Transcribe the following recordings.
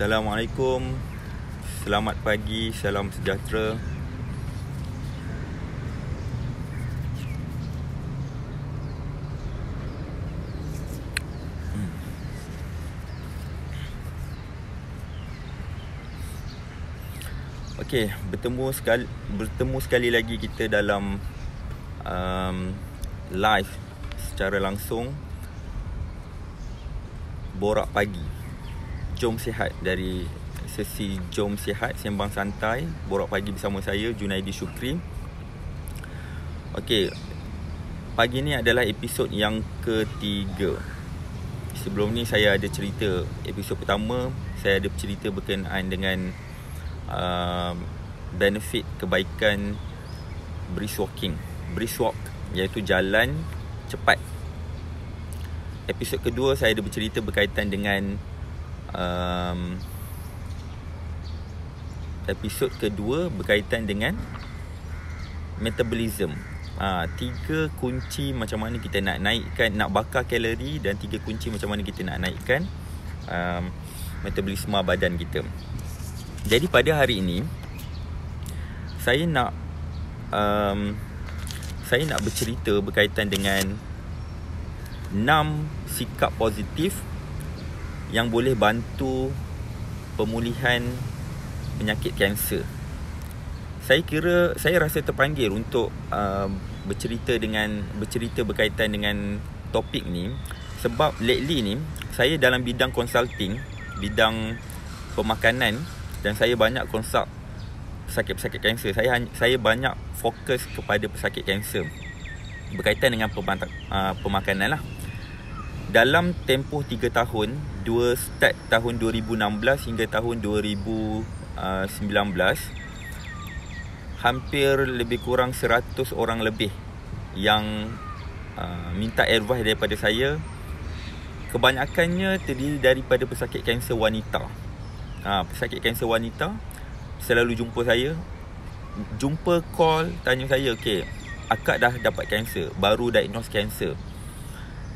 Assalamualaikum Selamat pagi, salam sejahtera hmm. Okay, bertemu sekali bertemu sekali lagi kita dalam um, live secara langsung borak pagi. Jom Sihat dari sesi Jom Sihat Sembang Santai Borak Pagi bersama saya Junaidi Shukri Okey, pagi ni adalah episod yang ketiga Sebelum ni saya ada cerita episod pertama Saya ada cerita berkenaan dengan uh, benefit kebaikan breeze walking Breeze iaitu jalan cepat Episod kedua saya ada bercerita berkaitan dengan um, episod kedua berkaitan dengan metabolism. Ha, tiga kunci macam mana kita nak naikkan nak bakar kalori dan tiga kunci macam mana kita nak naikkan um, metabolisme badan kita. Jadi pada hari ini saya nak um, saya nak bercerita berkaitan dengan enam sikap positif yang boleh bantu pemulihan penyakit kanser. Saya kira saya rasa terpanggil untuk uh, bercerita dengan bercerita berkaitan dengan topik ni sebab lately ni saya dalam bidang consulting, bidang pemakanan dan saya banyak konsult pesakit-pesakit kanser. Saya saya banyak fokus kepada pesakit kanser berkaitan dengan uh, pemakanan lah. Dalam tempoh 3 tahun dua start tahun 2016 hingga tahun 2019 hampir lebih kurang 100 orang lebih yang uh, minta advice daripada saya kebanyakannya terdiri daripada pesakit kanser wanita. Ha, pesakit kanser wanita selalu jumpa saya jumpa call tanya saya okey akak dah dapat kanser baru diagnose kanser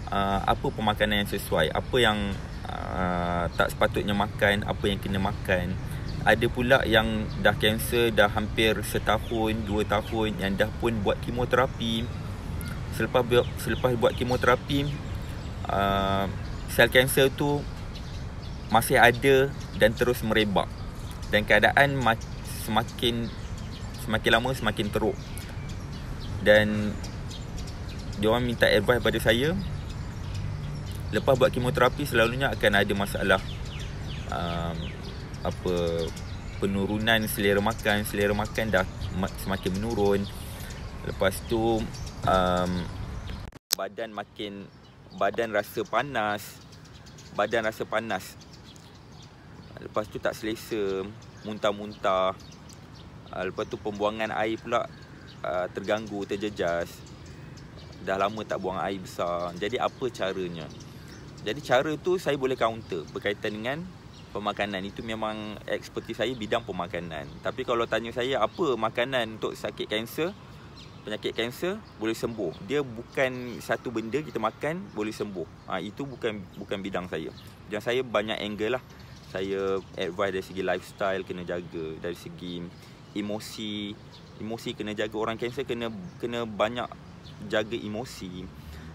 uh, apa pemakanan yang sesuai apa yang Ah, tak sepatutnya makan apa yang kena makan ada pula yang dah kanser dah hampir setahun dua tahun yang dah pun buat kemoterapi selepas bu- selepas buat kemoterapi uh, sel kanser tu masih ada dan terus merebak dan keadaan semakin semakin lama semakin teruk dan dia orang minta advice pada saya lepas buat kemoterapi selalunya akan ada masalah um, apa penurunan selera makan selera makan dah semakin menurun lepas tu um, badan makin badan rasa panas badan rasa panas lepas tu tak selesa muntah-muntah ah, lepas tu pembuangan air pula uh, terganggu terjejas dah lama tak buang air besar jadi apa caranya jadi cara tu saya boleh counter berkaitan dengan pemakanan itu memang ekspertis saya bidang pemakanan. Tapi kalau tanya saya apa makanan untuk sakit kanser, penyakit kanser boleh sembuh. Dia bukan satu benda kita makan boleh sembuh. Ha, itu bukan bukan bidang saya. Dan saya banyak angle lah. Saya advise dari segi lifestyle kena jaga, dari segi emosi, emosi kena jaga orang kanser kena kena banyak jaga emosi,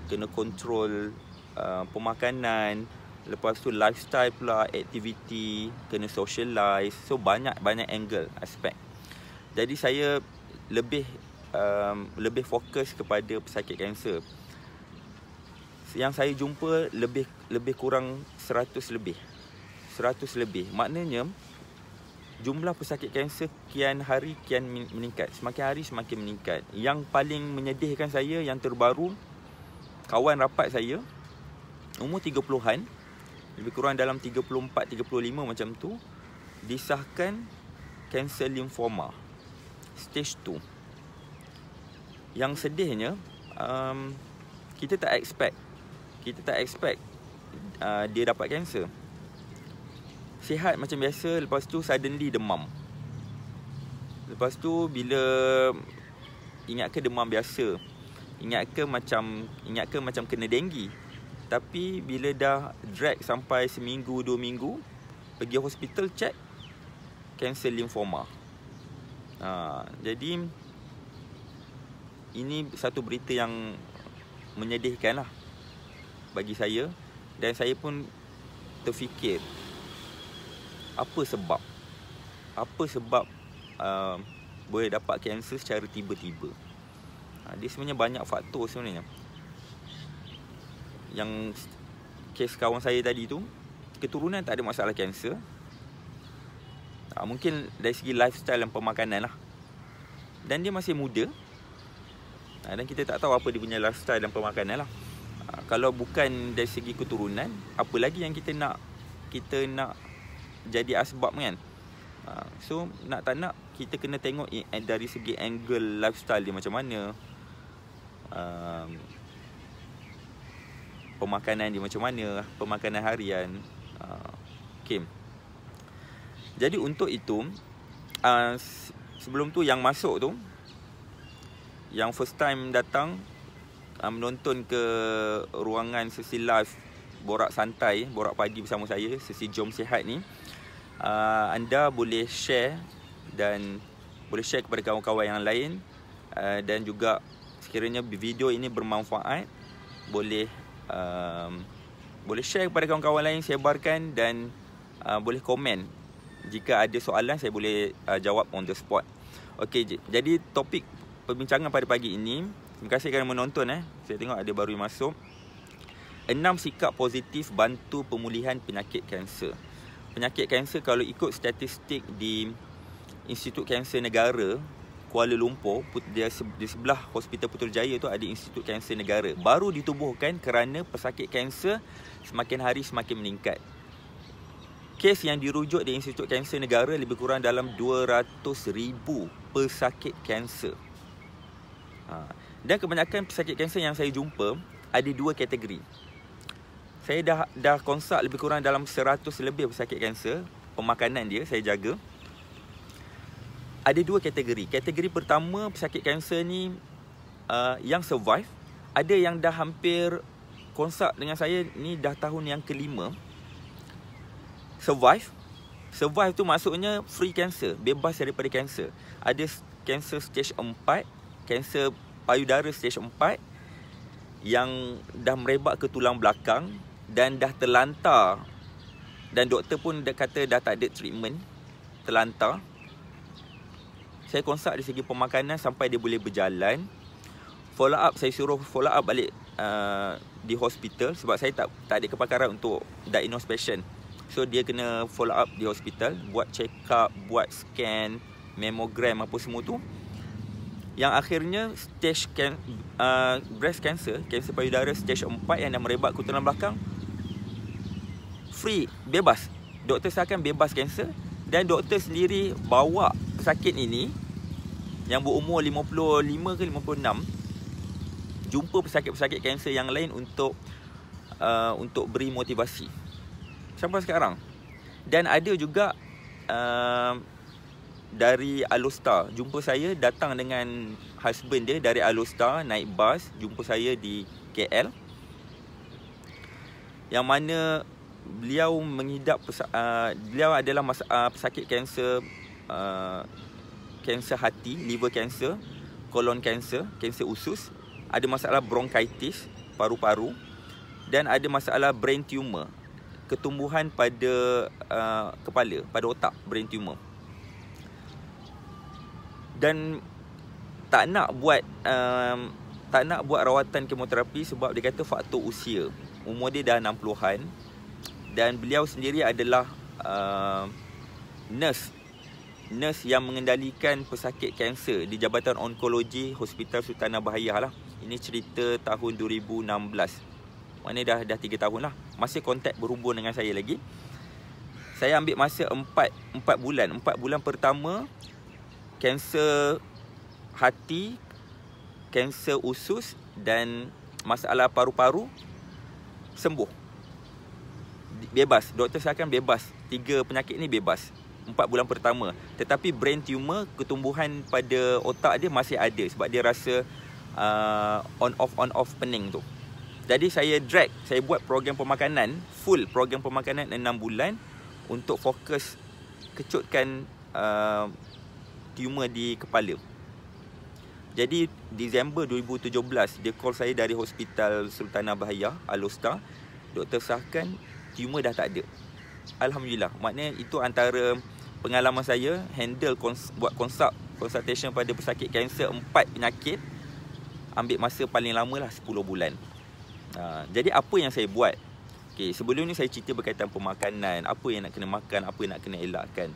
kena kontrol. Uh, pemakanan lepas tu lifestyle pula aktiviti kena socialize so banyak banyak angle aspek jadi saya lebih um, lebih fokus kepada pesakit kanser yang saya jumpa lebih lebih kurang 100 lebih 100 lebih maknanya jumlah pesakit kanser kian hari kian meningkat semakin hari semakin meningkat yang paling menyedihkan saya yang terbaru kawan rapat saya umur 30-an lebih kurang dalam 34 35 macam tu disahkan kanser limfoma stage 2 yang sedihnya um, kita tak expect kita tak expect uh, dia dapat kanser sihat macam biasa lepas tu suddenly demam lepas tu bila ingat ke demam biasa ingat ke macam ingat ke macam kena dengue tapi bila dah drag sampai seminggu, dua minggu Pergi hospital check Cancer lymphoma ha, Jadi Ini satu berita yang Menyedihkan lah Bagi saya Dan saya pun terfikir Apa sebab Apa sebab uh, Boleh dapat cancer secara tiba-tiba ha, Dia sebenarnya banyak faktor sebenarnya yang kes kawan saya tadi tu keturunan tak ada masalah kanser ha, ah, mungkin dari segi lifestyle dan pemakanan lah dan dia masih muda ha, dan kita tak tahu apa dia punya lifestyle dan pemakanan lah ha, kalau bukan dari segi keturunan apa lagi yang kita nak kita nak jadi asbab kan ha, so nak tak nak kita kena tengok dari segi angle lifestyle dia macam mana pemakanan dia macam mana pemakanan harian uh, Kim jadi untuk itu uh, sebelum tu yang masuk tu yang first time datang uh, menonton ke ruangan sesi live borak santai borak pagi bersama saya sesi jom sihat ni uh, anda boleh share dan boleh share kepada kawan-kawan yang lain uh, dan juga sekiranya video ini bermanfaat boleh um, boleh share kepada kawan-kawan lain sebarkan dan uh, boleh komen jika ada soalan saya boleh uh, jawab on the spot okey jadi topik perbincangan pada pagi ini terima kasih kerana menonton eh saya tengok ada baru masuk enam sikap positif bantu pemulihan penyakit kanser penyakit kanser kalau ikut statistik di Institut Kanser Negara Kuala Lumpur di di sebelah Hospital Putrajaya tu ada Institut Kanser Negara baru ditubuhkan kerana pesakit kanser semakin hari semakin meningkat. Kes yang dirujuk di Institut Kanser Negara lebih kurang dalam 200,000 pesakit kanser. Ha. Dan kebanyakan pesakit kanser yang saya jumpa ada dua kategori. Saya dah dah konsak lebih kurang dalam 100 lebih pesakit kanser, pemakanan dia saya jaga ada dua kategori. Kategori pertama pesakit kanser ni uh, yang survive, ada yang dah hampir konsak dengan saya ni dah tahun yang kelima. Survive. Survive tu maksudnya free cancer, bebas daripada kanser. Ada cancer stage 4, kanser payudara stage 4 yang dah merebak ke tulang belakang dan dah terlantar dan doktor pun dah kata dah tak ada treatment terlantar saya konsult dari segi pemakanan sampai dia boleh berjalan. Follow up, saya suruh follow up balik uh, di hospital sebab saya tak tak ada kepakaran untuk diagnose patient. So dia kena follow up di hospital, buat check up, buat scan, mammogram apa semua tu. Yang akhirnya stage can, uh, breast cancer, cancer payudara stage 4 yang dah merebak ke belakang. Free, bebas. Doktor saya seakan bebas kanser dan doktor sendiri bawa pesakit ini yang berumur 55 ke 56 jumpa pesakit-pesakit kanser yang lain untuk uh, untuk beri motivasi sampai sekarang dan ada juga uh, dari Alostar jumpa saya datang dengan husband dia dari Alostar naik bas jumpa saya di KL yang mana beliau mengidap pesa- uh, beliau adalah mas- uh, pesakit kanser Uh, kanser uh, hati, liver cancer, kolon cancer, kanser usus, ada masalah bronkitis, paru-paru dan ada masalah brain tumor, ketumbuhan pada uh, kepala, pada otak, brain tumor. Dan tak nak buat um, tak nak buat rawatan kemoterapi sebab dia kata faktor usia. Umur dia dah 60-an dan beliau sendiri adalah uh, nurse nurse yang mengendalikan pesakit kanser di Jabatan Onkologi Hospital Sultan Bahaya lah. Ini cerita tahun 2016. Mana dah dah 3 tahun lah. Masih kontak berhubung dengan saya lagi. Saya ambil masa 4, 4 bulan. 4 bulan pertama, kanser hati, kanser usus dan masalah paru-paru sembuh. Bebas. Doktor saya akan bebas. Tiga penyakit ni bebas empat bulan pertama tetapi brain tumor ketumbuhan pada otak dia masih ada sebab dia rasa uh, on off on off pening tu jadi saya drag saya buat program pemakanan full program pemakanan enam bulan untuk fokus kecutkan uh, tumor di kepala jadi Disember 2017 dia call saya dari hospital Sultanah Bahiyah Alostar doktor sahkan tumor dah tak ada Alhamdulillah Maknanya itu antara pengalaman saya handle kons, buat consult consultation pada pesakit kanser empat penyakit ambil masa paling lama lah 10 bulan. Uh, jadi apa yang saya buat? Okay, sebelum ni saya cerita berkaitan pemakanan, apa yang nak kena makan, apa yang nak kena elakkan.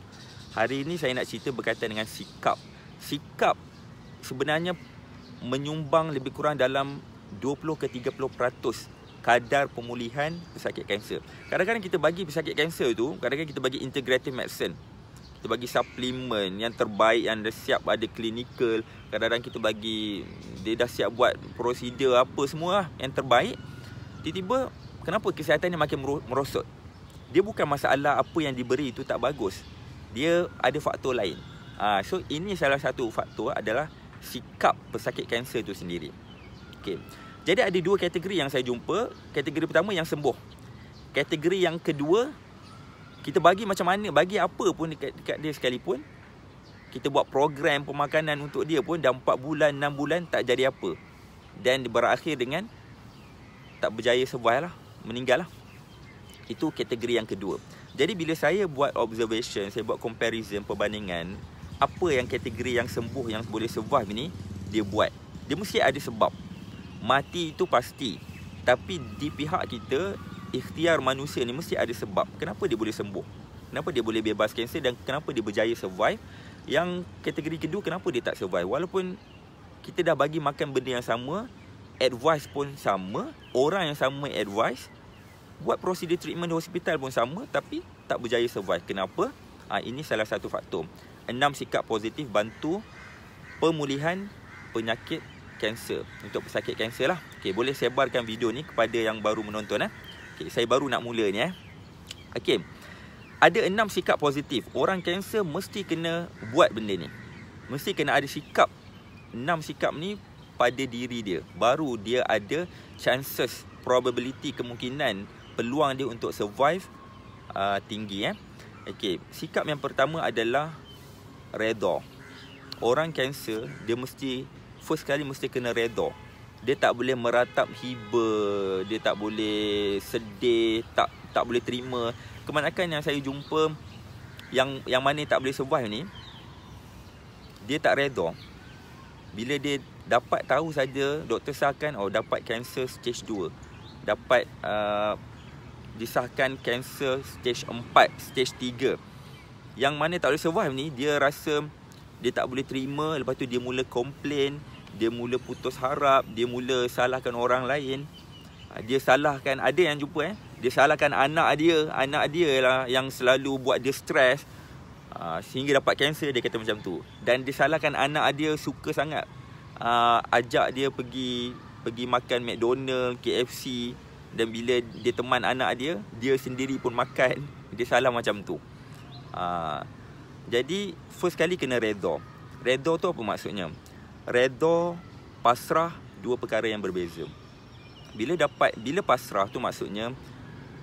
Hari ini saya nak cerita berkaitan dengan sikap. Sikap sebenarnya menyumbang lebih kurang dalam 20 ke 30 peratus kadar pemulihan pesakit kanser. Kadang-kadang kita bagi pesakit kanser tu, kadang-kadang kita bagi integrative medicine kita bagi suplemen yang terbaik yang dah siap ada klinikal kadang-kadang kita bagi dia dah siap buat prosedur apa semua lah, yang terbaik tiba-tiba kenapa kesihatan dia makin merosot dia bukan masalah apa yang diberi itu tak bagus dia ada faktor lain uh, so ini salah satu faktor adalah sikap pesakit kanser tu sendiri okay. jadi ada dua kategori yang saya jumpa kategori pertama yang sembuh kategori yang kedua kita bagi macam mana bagi apa pun dekat dekat dia sekalipun kita buat program pemakanan untuk dia pun dah 4 bulan 6 bulan tak jadi apa dan berakhir dengan tak berjaya sebuah lah meninggal lah itu kategori yang kedua jadi bila saya buat observation saya buat comparison perbandingan apa yang kategori yang sembuh yang boleh sebuah ni dia buat dia mesti ada sebab mati itu pasti tapi di pihak kita ikhtiar manusia ni mesti ada sebab kenapa dia boleh sembuh kenapa dia boleh bebas kanser dan kenapa dia berjaya survive yang kategori kedua kenapa dia tak survive walaupun kita dah bagi makan benda yang sama advice pun sama orang yang sama advice buat prosedur treatment di hospital pun sama tapi tak berjaya survive kenapa ha, ini salah satu faktor enam sikap positif bantu pemulihan penyakit kanser untuk pesakit kanser lah okay, boleh sebarkan video ni kepada yang baru menonton eh. Okay, saya baru nak mula ni eh. Okay. Ada enam sikap positif. Orang kanser mesti kena buat benda ni. Mesti kena ada sikap. Enam sikap ni pada diri dia. Baru dia ada chances, probability, kemungkinan, peluang dia untuk survive uh, tinggi. Eh. Okay. Sikap yang pertama adalah redor. Orang kanser, dia mesti, first kali mesti kena redor dia tak boleh meratap hiba dia tak boleh sedih tak tak boleh terima kemanakan yang saya jumpa yang yang mana tak boleh survive ni dia tak redha bila dia dapat tahu saja doktor sahkan oh dapat kanser stage 2 dapat uh, disahkan kanser stage 4 stage 3 yang mana tak boleh survive ni dia rasa dia tak boleh terima lepas tu dia mula complain dia mula putus harap, dia mula salahkan orang lain. Ah, dia salahkan ada yang jumpa eh. Dia salahkan anak dia, anak dia lah yang selalu buat dia stres. Ah, sehingga dapat kanser dia kata macam tu. Dan dia salahkan anak dia suka sangat ah, ajak dia pergi pergi makan McDonald, KFC dan bila dia teman anak dia, dia sendiri pun makan, dia salah macam tu. jadi first kali kena redha. Redha tu apa maksudnya? Redo, pasrah dua perkara yang berbeza bila dapat bila pasrah tu maksudnya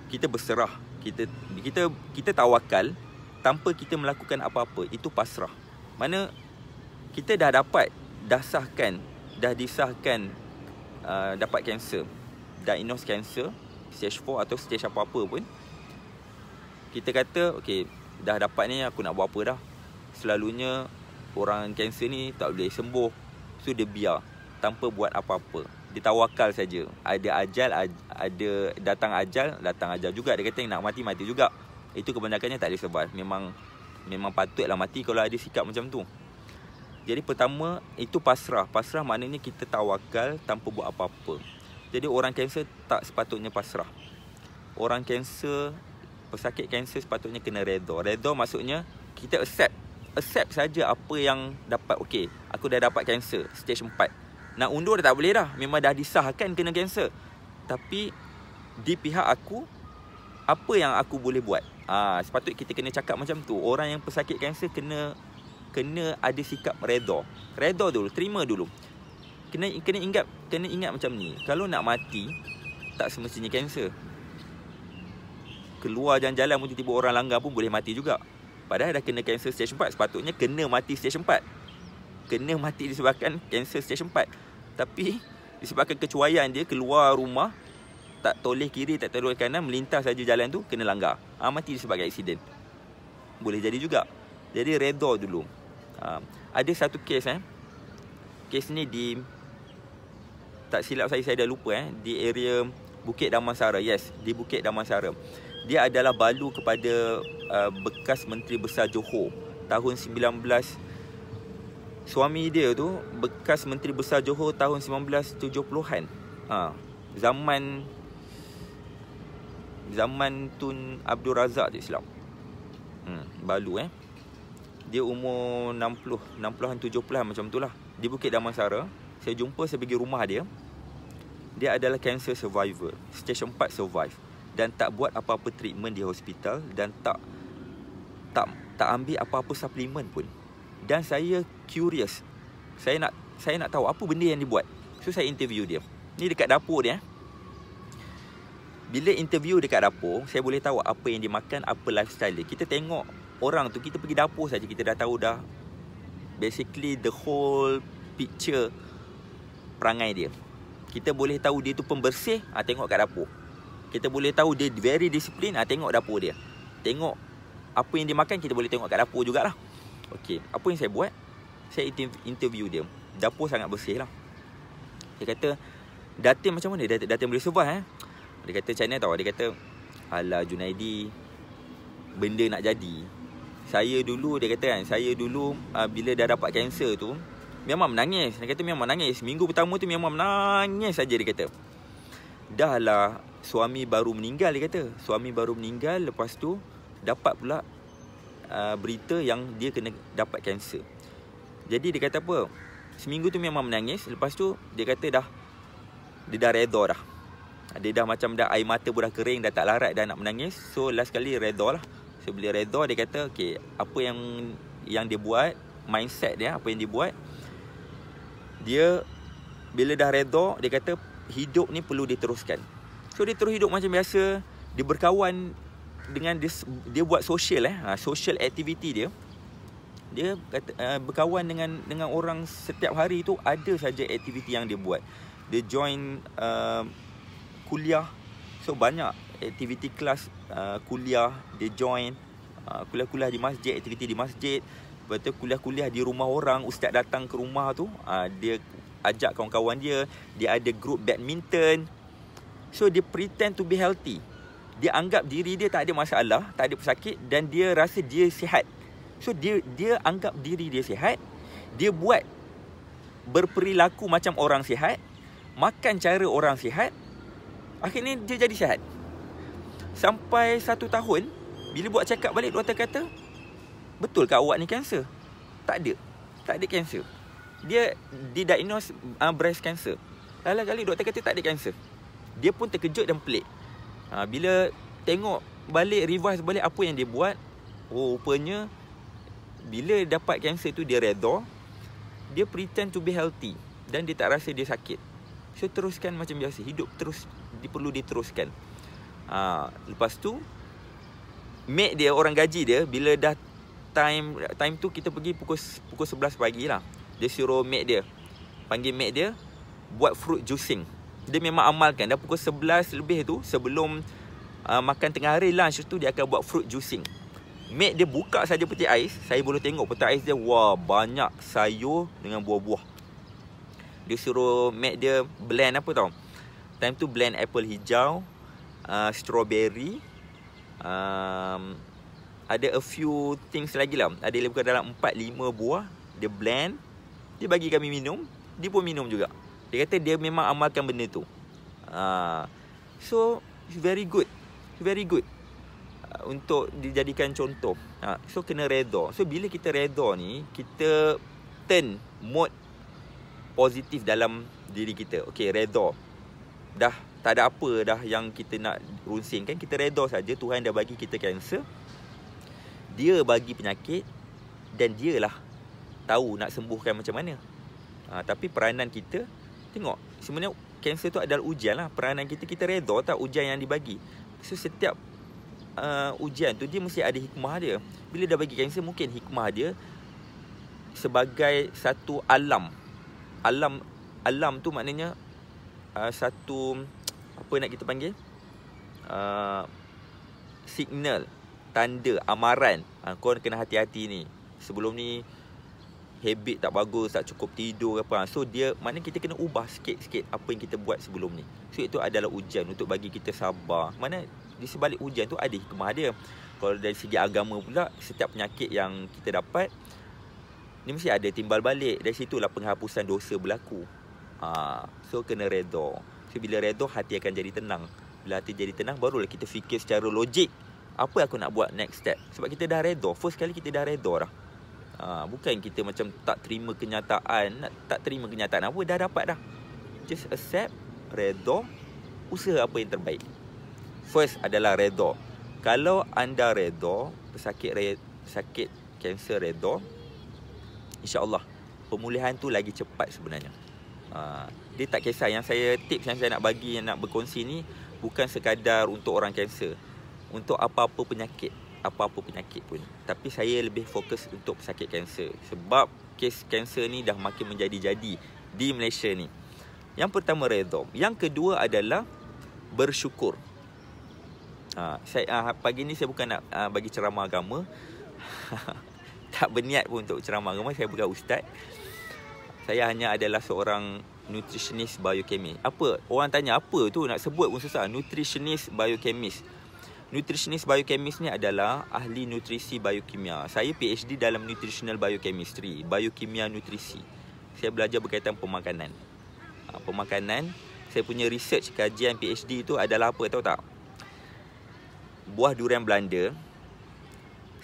kita berserah kita kita kita tawakal tanpa kita melakukan apa-apa itu pasrah mana kita dah dapat dah sahkan dah disahkan uh, dapat kanser diagnose kanser stage 4 atau stage apa-apa pun kita kata okey dah dapat ni aku nak buat apa dah selalunya orang kanser ni tak boleh sembuh So dia biar tanpa buat apa-apa. Dia tawakal saja. Ada ajal, ada datang ajal, datang ajal juga. Dia kata nak mati, mati juga. Itu kebanyakannya tak disebar. Memang memang patutlah mati kalau ada sikap macam tu. Jadi pertama, itu pasrah. Pasrah maknanya kita tawakal tanpa buat apa-apa. Jadi orang kanser tak sepatutnya pasrah. Orang kanser, pesakit kanser sepatutnya kena redor. Redor maksudnya kita accept accept saja apa yang dapat okey aku dah dapat cancer stage 4 nak undur dah tak boleh dah memang dah disahkan kena cancer tapi di pihak aku apa yang aku boleh buat ah ha, sepatut kita kena cakap macam tu orang yang pesakit kanser kena kena ada sikap redha redha dulu terima dulu kena kena ingat kena ingat macam ni kalau nak mati tak semestinya kanser keluar jalan-jalan pun tiba-tiba orang langgar pun boleh mati juga Padahal dah kena cancel stage 4 Sepatutnya kena mati stage 4 Kena mati disebabkan cancel stage 4 Tapi disebabkan kecuaian dia keluar rumah Tak toleh kiri tak toleh kanan Melintas saja jalan tu kena langgar ha, Mati disebabkan aksiden Boleh jadi juga Jadi redha dulu ha, Ada satu kes eh Kes ni di Tak silap saya saya dah lupa eh Di area Bukit Damansara Yes di Bukit Damansara dia adalah balu kepada uh, bekas menteri besar Johor tahun 19 suami dia tu bekas menteri besar Johor tahun 1970-an ha, zaman zaman Tun Abdul Razak di Islam hmm, balu eh dia umur 60 60-an 70-an macam tu lah di Bukit Damansara saya jumpa saya pergi rumah dia dia adalah cancer survivor stage 4 survive dan tak buat apa-apa treatment di hospital dan tak tak tak ambil apa-apa suplemen pun. Dan saya curious. Saya nak saya nak tahu apa benda yang dia buat. So saya interview dia. Ni dekat dapur dia. Eh. Bila interview dekat dapur, saya boleh tahu apa yang dia makan, apa lifestyle dia. Kita tengok orang tu, kita pergi dapur saja kita dah tahu dah basically the whole picture perangai dia. Kita boleh tahu dia tu pembersih, ah ha, tengok kat dapur kita boleh tahu dia very disiplin ha, ah, tengok dapur dia tengok apa yang dia makan kita boleh tengok kat dapur jugalah Okey, apa yang saya buat saya interview dia dapur sangat bersih lah dia kata Datin macam mana Datin, datin boleh survive eh? dia kata macam mana tau dia kata ala Junaidi benda nak jadi saya dulu dia kata kan saya dulu uh, bila dah dapat kanser tu memang menangis dia kata memang menangis minggu pertama tu memang menangis saja dia kata dah lah suami baru meninggal dia kata. Suami baru meninggal lepas tu dapat pula uh, berita yang dia kena dapat kanser. Jadi dia kata apa? Seminggu tu memang menangis. Lepas tu dia kata dah dia dah redha dah. Dia dah macam dah air mata pun dah kering dah tak larat dah nak menangis. So last kali redha lah. So bila redha dia kata okay apa yang yang dia buat mindset dia apa yang dia buat dia bila dah redha dia kata hidup ni perlu diteruskan So dia terus hidup macam biasa Dia berkawan Dengan dia Dia buat social eh ha, Social activity dia Dia kata, uh, berkawan dengan Dengan orang setiap hari tu Ada saja activity yang dia buat Dia join uh, Kuliah So banyak aktiviti kelas uh, eh, Kuliah Dia join Kuliah-kuliah di masjid Aktiviti di masjid Lepas tu kuliah-kuliah di rumah orang Ustaz datang ke rumah tu Dia ajak kawan-kawan dia Dia ada grup Badminton So dia pretend to be healthy. Dia anggap diri dia tak ada masalah, tak ada pesakit dan dia rasa dia sihat. So dia dia anggap diri dia sihat, dia buat berperilaku macam orang sihat, makan cara orang sihat. Akhirnya dia jadi sihat. Sampai satu tahun, bila buat check up balik, doktor kata, betul ke awak ni kanser? Tak ada. Tak ada kanser. Dia didiagnose uh, breast cancer. Lala kali doktor kata tak ada kanser dia pun terkejut dan pelik ha, bila tengok balik revise balik apa yang dia buat oh rupanya bila dapat kanser tu dia redha dia pretend to be healthy dan dia tak rasa dia sakit so teruskan macam biasa hidup terus diperlu diteruskan ha, lepas tu make dia orang gaji dia bila dah time time tu kita pergi pukul pukul 11 pagi lah dia suruh make dia panggil make dia buat fruit juicing dia memang amalkan dah pukul 11 lebih tu sebelum uh, makan tengah hari lunch tu dia akan buat fruit juicing mate dia buka saja peti ais saya boleh tengok peti ais dia wah banyak sayur dengan buah-buah dia suruh mate dia blend apa tau time tu blend apple hijau uh, strawberry um, ada a few things lagi lah ada lebih kurang dalam 4-5 buah dia blend dia bagi kami minum dia pun minum juga dia kata dia memang amalkan benda tu. Ha. So, very good. Very good. Ha, untuk dijadikan contoh. Ha, so, kena redha. So, bila kita redha ni, kita turn mode positif dalam diri kita. Okay, redha. Dah tak ada apa dah yang kita nak runsing kan. Kita redha saja. Tuhan dah bagi kita kanser. Dia bagi penyakit. Dan dialah tahu nak sembuhkan macam mana. Ha, tapi peranan kita Tengok sebenarnya cancer tu adalah ujian lah Peranan kita kita redha tak ujian yang dibagi So setiap uh, ujian tu dia mesti ada hikmah dia Bila dah bagi cancer mungkin hikmah dia Sebagai satu alam Alam alam tu maknanya uh, Satu apa nak kita panggil uh, Signal Tanda, amaran uh, ha, Kau kena hati-hati ni Sebelum ni habit tak bagus, tak cukup tidur apa. Ha, so dia mana kita kena ubah sikit-sikit apa yang kita buat sebelum ni. So itu adalah ujian untuk bagi kita sabar. Mana di sebalik ujian tu ada hikmah dia. Kalau dari segi agama pula, setiap penyakit yang kita dapat ni mesti ada timbal balik. Dari situlah penghapusan dosa berlaku. Aa, ha, so kena redha. So bila redha hati akan jadi tenang. Bila hati jadi tenang barulah kita fikir secara logik apa aku nak buat next step. Sebab kita dah redha. First kali kita dah redha dah ha, Bukan kita macam tak terima kenyataan Tak terima kenyataan apa Dah dapat dah Just accept Redo Usaha apa yang terbaik First adalah redo Kalau anda redo Pesakit red, Pesakit Cancer redo InsyaAllah Pemulihan tu lagi cepat sebenarnya ha, Dia tak kisah Yang saya tips yang saya nak bagi Yang nak berkongsi ni Bukan sekadar untuk orang kanser Untuk apa-apa penyakit apa-apa penyakit pun. Tapi saya lebih fokus untuk pesakit kanser. Sebab kes kanser ni dah makin menjadi-jadi di Malaysia ni. Yang pertama redom. Yang kedua adalah bersyukur. Ha, saya, ha, pagi ni saya bukan nak ha, bagi ceramah agama. tak berniat pun untuk ceramah agama. Saya bukan ustaz. Saya hanya adalah seorang nutritionist biochemist. Apa? Orang tanya apa tu nak sebut pun susah. Nutritionist biochemist nutritionist biochemist ni adalah ahli nutrisi biokimia. Saya PhD dalam nutritional biochemistry, biokimia nutrisi. Saya belajar berkaitan pemakanan. Ha, pemakanan, saya punya research kajian PhD tu adalah apa tahu tak? Buah durian Belanda.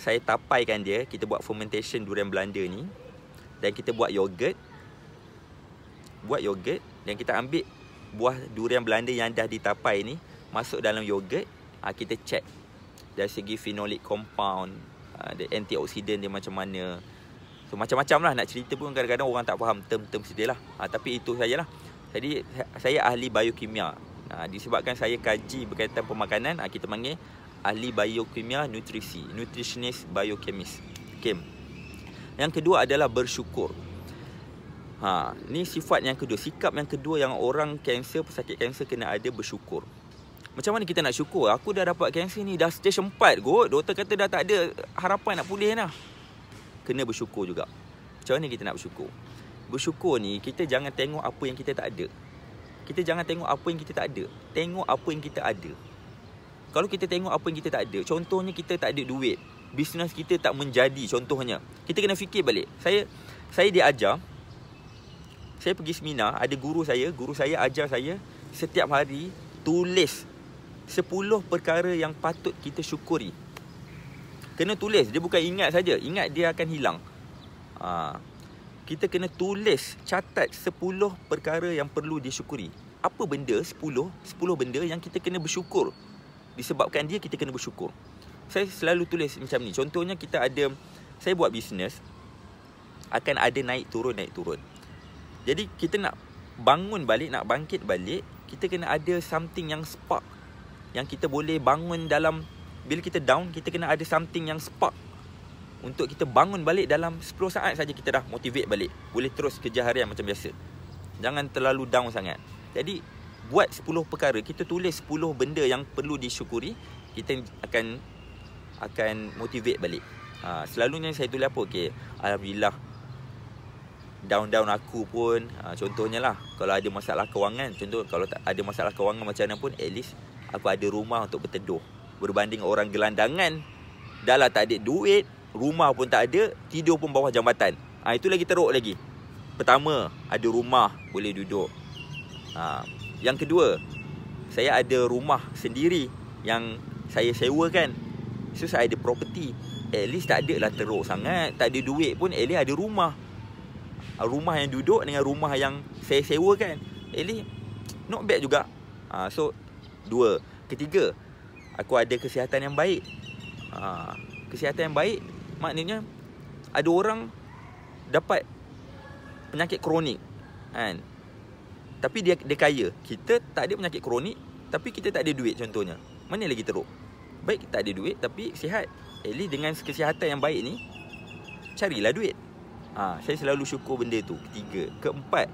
Saya tapaikan dia, kita buat fermentation durian Belanda ni dan kita buat yogurt. Buat yogurt dan kita ambil buah durian Belanda yang dah ditapai ni masuk dalam yogurt ha, kita check dari segi phenolic compound ha, the antioxidant dia macam mana so macam-macam lah nak cerita pun kadang-kadang orang tak faham term-term sedih lah ha, tapi itu sajalah jadi saya ahli biokimia ha, disebabkan saya kaji berkaitan pemakanan ha, kita panggil ahli biokimia nutrisi nutritionist biochemist Kim. yang kedua adalah bersyukur Ha, ni sifat yang kedua, sikap yang kedua yang orang kanser, pesakit kanser kena ada bersyukur macam mana kita nak syukur aku dah dapat kanser ni dah stage 4 kot doktor kata dah tak ada harapan nak pulih dah kena bersyukur juga macam mana kita nak bersyukur bersyukur ni kita jangan tengok apa yang kita tak ada kita jangan tengok apa yang kita tak ada tengok apa yang kita ada kalau kita tengok apa yang kita tak ada contohnya kita tak ada duit bisnes kita tak menjadi contohnya kita kena fikir balik saya saya diajar saya pergi seminar ada guru saya guru saya ajar saya setiap hari tulis Sepuluh perkara yang patut kita syukuri. Kena tulis, dia bukan ingat saja. Ingat dia akan hilang. Ha. Kita kena tulis, catat sepuluh perkara yang perlu disyukuri. Apa benda sepuluh, sepuluh benda yang kita kena bersyukur. Disebabkan dia kita kena bersyukur. Saya selalu tulis macam ni. Contohnya kita ada saya buat bisnes akan ada naik turun naik turun. Jadi kita nak bangun balik, nak bangkit balik, kita kena ada something yang spark yang kita boleh bangun dalam bila kita down kita kena ada something yang spark untuk kita bangun balik dalam 10 saat saja kita dah motivate balik boleh terus kerja harian macam biasa jangan terlalu down sangat jadi buat 10 perkara kita tulis 10 benda yang perlu disyukuri kita akan akan motivate balik ha, selalunya saya tulis apa okay, alhamdulillah down-down aku pun ha, contohnya lah kalau ada masalah kewangan contoh kalau tak ada masalah kewangan macam mana pun at least aku ada rumah untuk berteduh. Berbanding orang gelandangan, dah lah tak ada duit, rumah pun tak ada, tidur pun bawah jambatan. Ha, itu lagi teruk lagi. Pertama, ada rumah boleh duduk. Ha, yang kedua, saya ada rumah sendiri yang saya sewa kan, So, saya ada property. At least tak ada lah teruk sangat. Tak ada duit pun, at least ada rumah. Ah, rumah yang duduk dengan rumah yang saya sewakan. At least, not bad juga. Ha, so, Dua Ketiga Aku ada kesihatan yang baik ha, Kesihatan yang baik Maknanya Ada orang Dapat Penyakit kronik kan? Tapi dia dia kaya Kita tak ada penyakit kronik Tapi kita tak ada duit contohnya Mana lagi teruk Baik tak ada duit Tapi sihat At least dengan kesihatan yang baik ni Carilah duit ha, Saya selalu syukur benda tu Ketiga Keempat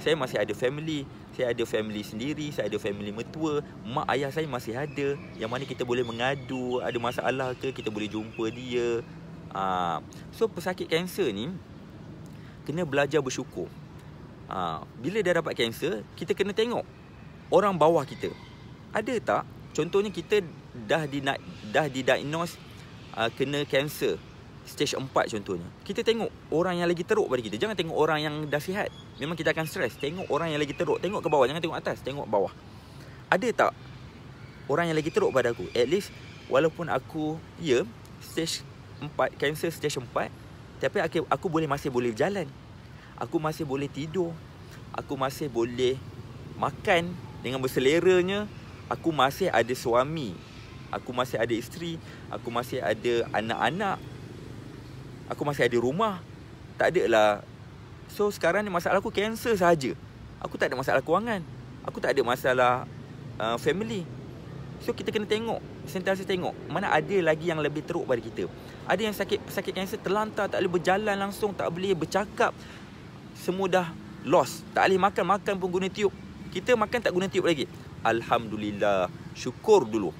Saya masih ada family saya ada family sendiri, saya ada family metua, mak ayah saya masih ada. Yang mana kita boleh mengadu, ada masalah ke, kita boleh jumpa dia. Uh, so pesakit kanser ni, kena belajar bersyukur. Uh, bila dah dapat kanser, kita kena tengok orang bawah kita. Ada tak? Contohnya kita dah, di, dah didiagnose uh, kena kanser stage 4 contohnya Kita tengok orang yang lagi teruk pada kita Jangan tengok orang yang dah sihat Memang kita akan stres Tengok orang yang lagi teruk Tengok ke bawah Jangan tengok atas Tengok bawah Ada tak Orang yang lagi teruk pada aku At least Walaupun aku Ya yeah, Stage 4 Cancer stage 4 Tapi aku, aku boleh masih boleh jalan Aku masih boleh tidur Aku masih boleh Makan Dengan berseleranya Aku masih ada suami Aku masih ada isteri Aku masih ada anak-anak aku masih ada rumah. Tak ada lah. So sekarang ni masalah aku cancer saja. Aku tak ada masalah kewangan. Aku tak ada masalah uh, family. So kita kena tengok, sentiasa tengok mana ada lagi yang lebih teruk pada kita. Ada yang sakit sakit kanser terlantar tak boleh berjalan langsung, tak boleh bercakap. Semua dah lost. Tak boleh makan, makan pun guna tiup. Kita makan tak guna tiup lagi. Alhamdulillah. Syukur dulu.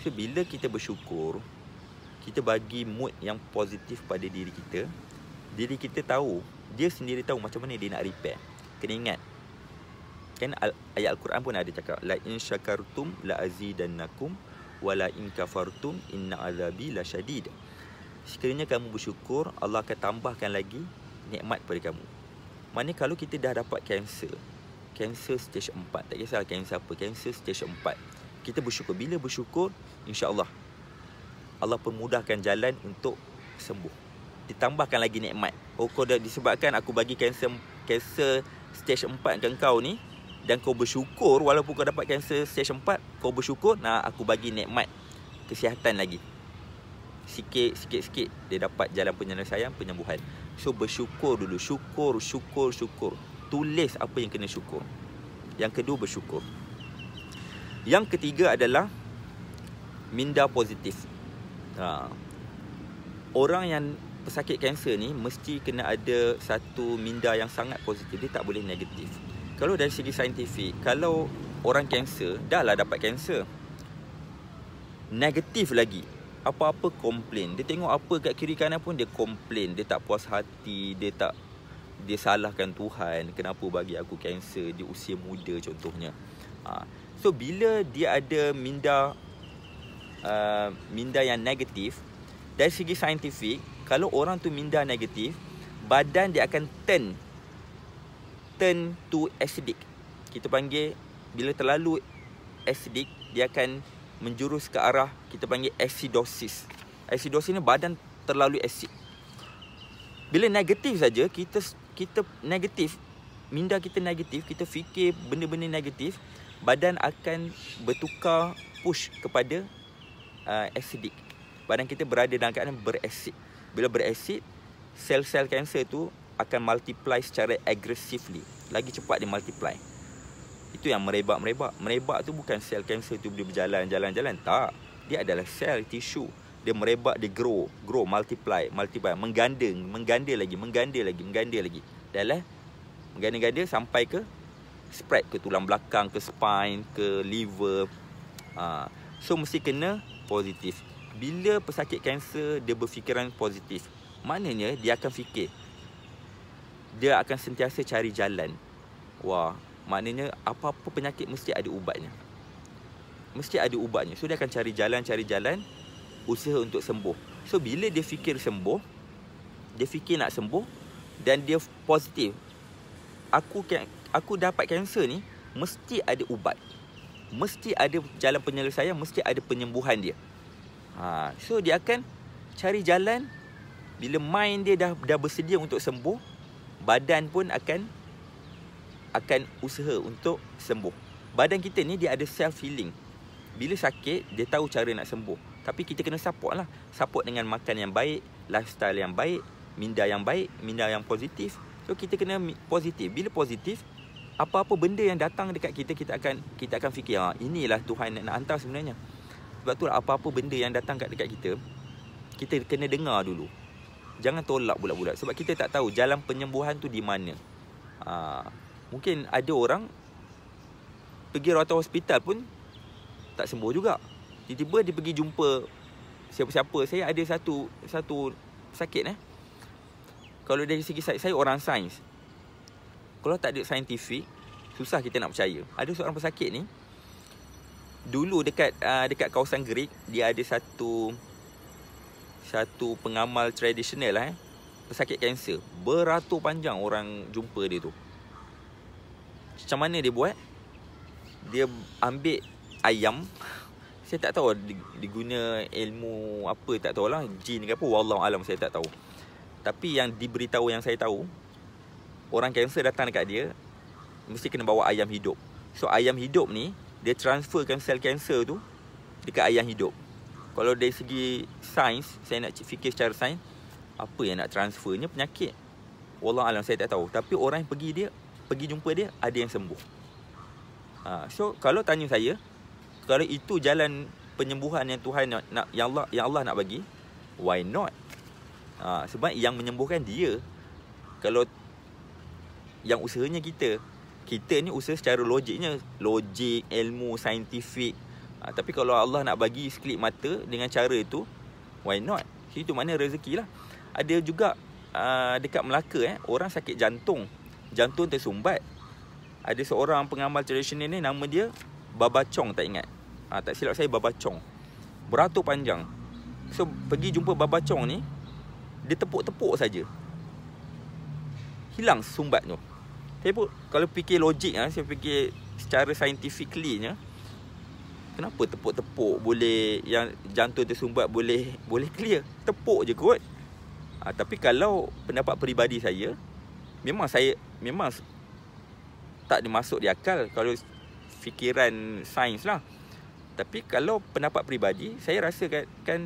So bila kita bersyukur, kita bagi mood yang positif pada diri kita diri kita tahu dia sendiri tahu macam mana dia nak repair kena ingat kan ayat al-Quran pun ada cakap la in syakartum la azidannakum wa la in kafartum inna azabi la syadid sekiranya kamu bersyukur Allah akan tambahkan lagi nikmat pada kamu maknanya kalau kita dah dapat kanser kanser stage 4 tak kisah kanser apa kanser stage 4 kita bersyukur bila bersyukur insyaallah Allah permudahkan jalan untuk sembuh. Ditambahkan lagi nikmat. Oh kau dah disebabkan aku bagi kanser kanser stage 4 ke kau ni dan kau bersyukur walaupun kau dapat kanser stage 4, kau bersyukur Nah, aku bagi nikmat kesihatan lagi. Sikit sikit sikit dia dapat jalan penyelesaian penyembuhan. So bersyukur dulu, syukur, syukur, syukur. Tulis apa yang kena syukur. Yang kedua bersyukur. Yang ketiga adalah minda positif. Ha. Orang yang pesakit kanser ni mesti kena ada satu minda yang sangat positif. Dia tak boleh negatif. Kalau dari segi saintifik, kalau orang kanser, dah lah dapat kanser. Negatif lagi. Apa-apa komplain. Dia tengok apa kat kiri kanan pun, dia komplain. Dia tak puas hati, dia tak... Dia salahkan Tuhan Kenapa bagi aku kanser Di usia muda contohnya ha. So bila dia ada minda uh, minda yang negatif dari segi saintifik kalau orang tu minda negatif badan dia akan turn turn to acidic kita panggil bila terlalu acidic dia akan menjurus ke arah kita panggil acidosis acidosis ni badan terlalu acid bila negatif saja kita kita negatif minda kita negatif kita fikir benda-benda negatif badan akan bertukar push kepada uh, acidic. Badan kita berada dalam keadaan berasid. Bila berasid, sel-sel kanser tu akan multiply secara agresifly, Lagi cepat dia multiply. Itu yang merebak-merebak. Merebak tu bukan sel kanser tu dia berjalan-jalan-jalan. Tak. Dia adalah sel tisu. Dia merebak, dia grow. Grow, multiply, multiply. Mengganda, mengganda lagi, mengganda lagi, mengganda lagi. Dah lah. Mengganda-ganda sampai ke spread ke tulang belakang, ke spine, ke liver. Uh, so, mesti kena positif. Bila pesakit kanser dia berfikiran positif, maknanya dia akan fikir dia akan sentiasa cari jalan. Wah, maknanya apa-apa penyakit mesti ada ubatnya. Mesti ada ubatnya. So dia akan cari jalan, cari jalan usaha untuk sembuh. So bila dia fikir sembuh, dia fikir nak sembuh dan dia positif. Aku aku dapat kanser ni mesti ada ubat mesti ada jalan penyelesaian, mesti ada penyembuhan dia. Ha, so dia akan cari jalan bila mind dia dah dah bersedia untuk sembuh, badan pun akan akan usaha untuk sembuh. Badan kita ni dia ada self healing. Bila sakit, dia tahu cara nak sembuh. Tapi kita kena support lah. Support dengan makan yang baik, lifestyle yang baik, minda yang baik, minda yang positif. So kita kena positif. Bila positif, apa-apa benda yang datang dekat kita kita akan kita akan fikir ah inilah Tuhan nak, nak hantar sebenarnya. Sebab tu apa-apa benda yang datang kat dekat kita kita kena dengar dulu. Jangan tolak bulat-bulat sebab kita tak tahu jalan penyembuhan tu di mana. Ha, mungkin ada orang pergi rawatan hospital pun tak sembuh juga. Tiba-tiba dia pergi jumpa siapa-siapa. Saya ada satu satu sakit eh. Kalau dari segi saya, saya orang sains. Kalau tak ada saintifik Susah kita nak percaya Ada seorang pesakit ni Dulu dekat uh, dekat kawasan Greek Dia ada satu Satu pengamal tradisional lah eh Pesakit kanser Beratur panjang orang jumpa dia tu Macam mana dia buat Dia ambil ayam Saya tak tahu Dia guna ilmu apa tak tahu lah Jin ke apa Wallahualam saya tak tahu Tapi yang diberitahu yang saya tahu orang kanser datang dekat dia mesti kena bawa ayam hidup so ayam hidup ni dia transferkan sel kanser tu dekat ayam hidup kalau dari segi sains saya nak fikir secara sains apa yang nak transfernya penyakit Wallah alam saya tak tahu tapi orang yang pergi dia pergi jumpa dia ada yang sembuh ha, so kalau tanya saya kalau itu jalan penyembuhan yang Tuhan nak, nak yang Allah yang Allah nak bagi why not ha, sebab yang menyembuhkan dia kalau yang usahanya kita kita ni usaha secara logiknya logik ilmu saintifik ha, ah, tapi kalau Allah nak bagi sekelip mata dengan cara itu why not itu mana rezeki lah ada juga uh, dekat Melaka eh orang sakit jantung jantung tersumbat ada seorang pengamal tradisional ni nama dia Baba Chong tak ingat ha, tak silap saya Baba Chong beratur panjang so pergi jumpa Baba Chong ni dia tepuk-tepuk saja hilang sumbat tu saya pun kalau fikir logik ah, saya fikir secara scientifically-nya kenapa tepuk-tepuk boleh yang jantung tersumbat boleh boleh clear? Tepuk je kot. Ha, tapi kalau pendapat peribadi saya memang saya memang tak dimasuk di akal kalau fikiran sains lah. Tapi kalau pendapat peribadi, saya rasa kan, kan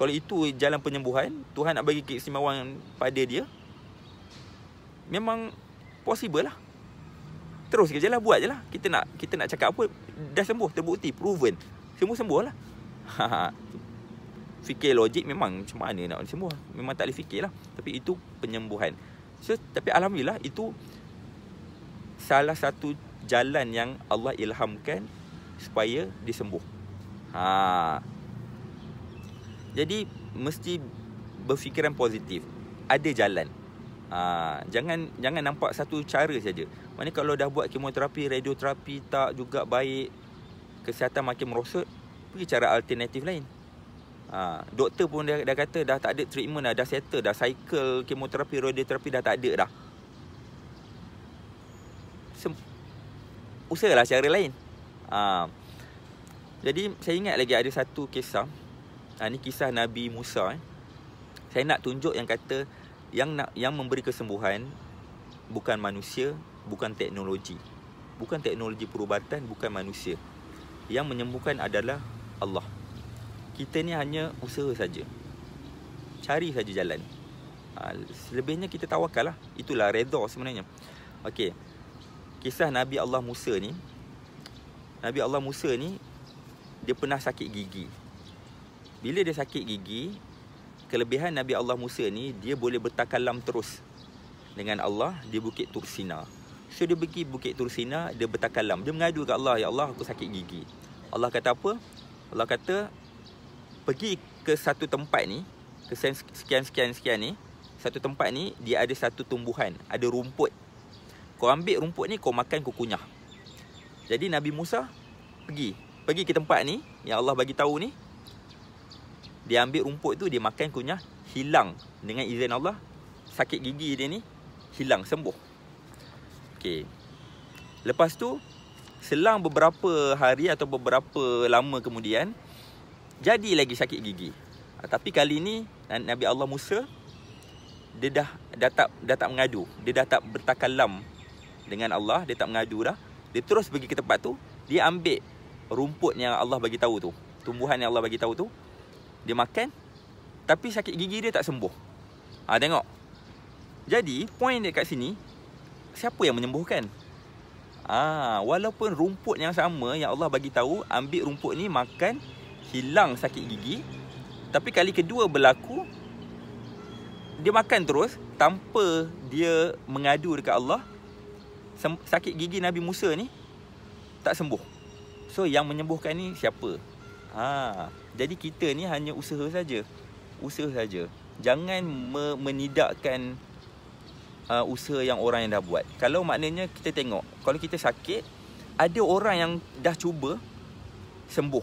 kalau itu jalan penyembuhan, Tuhan nak bagi keistimewaan pada dia, memang possible lah Terus je lah Buat je lah Kita nak Kita nak cakap apa Dah sembuh Terbukti Proven Semua sembuh lah Fikir logik memang Macam mana nak sembuh Memang tak boleh fikir lah Tapi itu penyembuhan So tapi Alhamdulillah Itu Salah satu Jalan yang Allah ilhamkan Supaya disembuh ha. Jadi Mesti Berfikiran positif Ada jalan Aa, ha, jangan jangan nampak satu cara saja. Mana kalau dah buat kemoterapi, radioterapi tak juga baik, kesihatan makin merosot, pergi cara alternatif lain. Ha, doktor pun dah, dah kata dah tak ada treatment dah, dah settle dah cycle kemoterapi radioterapi dah tak ada dah. Sem Usahalah cara lain. Ha, jadi saya ingat lagi ada satu kisah. Ha, ni kisah Nabi Musa eh. Saya nak tunjuk yang kata yang nak yang memberi kesembuhan bukan manusia, bukan teknologi. Bukan teknologi perubatan, bukan manusia. Yang menyembuhkan adalah Allah. Kita ni hanya usaha saja. Cari saja jalan. Ha, selebihnya kita tawakal lah. Itulah redha sebenarnya. Okey. Kisah Nabi Allah Musa ni Nabi Allah Musa ni dia pernah sakit gigi. Bila dia sakit gigi, kelebihan Nabi Allah Musa ni dia boleh bertakalam terus dengan Allah di Bukit Tursina. So dia pergi Bukit Tursina, dia bertakalam. Dia mengadu ke Allah, "Ya Allah, aku sakit gigi." Allah kata apa? Allah kata pergi ke satu tempat ni, ke sekian sekian sekian ni. Satu tempat ni dia ada satu tumbuhan, ada rumput. Kau ambil rumput ni kau makan kau kunyah. Jadi Nabi Musa pergi, pergi ke tempat ni yang Allah bagi tahu ni, dia ambil rumput tu dia makan kunyah hilang dengan izin Allah sakit gigi dia ni hilang sembuh Okay. lepas tu selang beberapa hari atau beberapa lama kemudian jadi lagi sakit gigi ah, tapi kali ni Nabi Allah Musa dia dah dah tak dah tak mengadu dia dah tak bertakalam dengan Allah dia tak mengadu dah dia terus pergi ke tempat tu dia ambil rumput yang Allah bagi tahu tu tumbuhan yang Allah bagi tahu tu dia makan Tapi sakit gigi dia tak sembuh ha, Tengok Jadi point dia kat sini Siapa yang menyembuhkan Ah, ha, Walaupun rumput yang sama Yang Allah bagi tahu Ambil rumput ni makan Hilang sakit gigi Tapi kali kedua berlaku Dia makan terus Tanpa dia mengadu dekat Allah Sakit gigi Nabi Musa ni Tak sembuh So yang menyembuhkan ni siapa? Ha, jadi kita ni hanya usaha saja. Usaha saja. Jangan me- menidakkan uh, usaha yang orang yang dah buat. Kalau maknanya kita tengok, kalau kita sakit, ada orang yang dah cuba sembuh.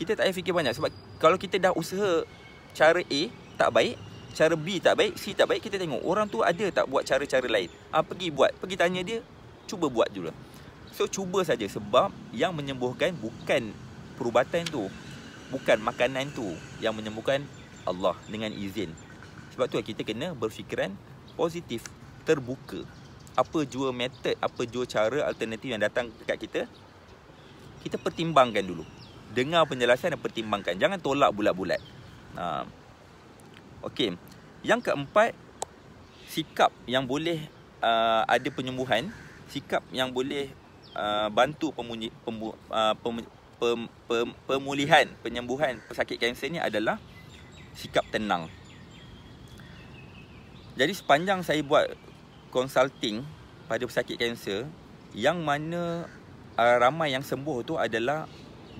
Kita tak payah fikir banyak sebab kalau kita dah usaha cara A tak baik, cara B tak baik, C tak baik, kita tengok orang tu ada tak buat cara-cara lain. Ah ha, pergi buat, pergi tanya dia, cuba buat dulu. So cuba saja sebab yang menyembuhkan bukan perubatan tu bukan makanan tu yang menyembuhkan Allah dengan izin sebab tu lah kita kena berfikiran positif terbuka apa jua method apa jua cara alternatif yang datang dekat kita kita pertimbangkan dulu dengar penjelasan dan pertimbangkan jangan tolak bulat-bulat ha. Okey, yang keempat sikap yang boleh uh, ada penyembuhan, sikap yang boleh uh, bantu pemuji, pemu, uh, pemu, pem, pem, pemulihan penyembuhan pesakit kanser ni adalah sikap tenang. Jadi sepanjang saya buat consulting pada pesakit kanser yang mana uh, ramai yang sembuh tu adalah